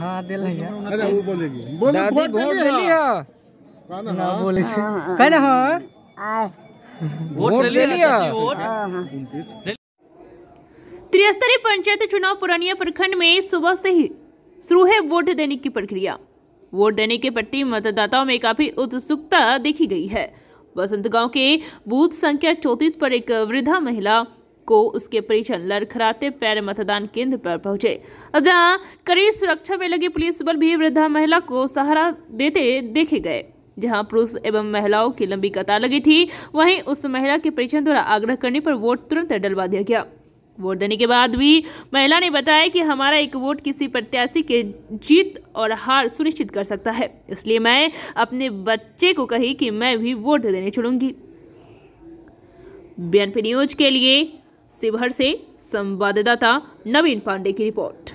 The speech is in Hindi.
त्रिस्तरीय पंचायत चुनाव पुरानिया प्रखंड में सुबह से ही शुरू है वोट देने की प्रक्रिया वोट देने के प्रति मतदाताओं में काफी उत्सुकता देखी गई है बसंत गांव के बूथ संख्या चौतीस पर एक वृद्धा महिला को उसके परिजन लड़खड़ाते पैर मतदान केंद्र पर पहुंचे जहां कड़ी सुरक्षा में लगे पुलिस बल भी वृद्धा महिला को सहारा देते देखे गए जहां पुरुष एवं महिलाओं की लंबी कतार लगी थी वहीं उस महिला के परिजन द्वारा आग्रह करने पर वोट तुरंत डलवा दिया गया वोट देने के बाद भी महिला ने बताया कि हमारा एक वोट किसी प्रत्याशी के जीत और हार सुनिश्चित कर सकता है इसलिए मैं अपने बच्चे को कही कि मैं भी वोट देने छोड़ूंगी बीएनपी न्यूज के लिए शिवहर से संवाददाता नवीन पांडे की रिपोर्ट